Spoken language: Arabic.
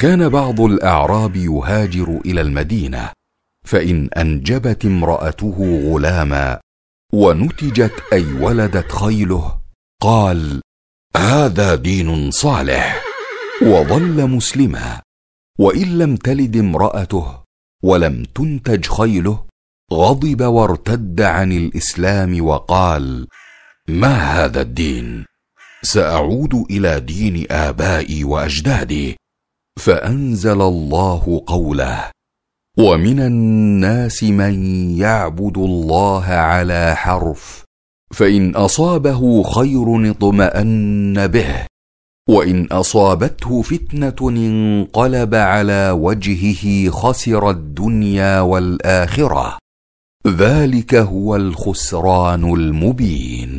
كان بعض الاعراب يهاجر الى المدينه فان انجبت امراته غلاما ونتجت اي ولدت خيله قال هذا دين صالح وظل مسلما وان لم تلد امراته ولم تنتج خيله غضب وارتد عن الاسلام وقال ما هذا الدين ساعود الى دين ابائي واجدادي فانزل الله قوله ومن الناس من يعبد الله على حرف فان اصابه خير اطمان به وان اصابته فتنه انقلب على وجهه خسر الدنيا والاخره ذلك هو الخسران المبين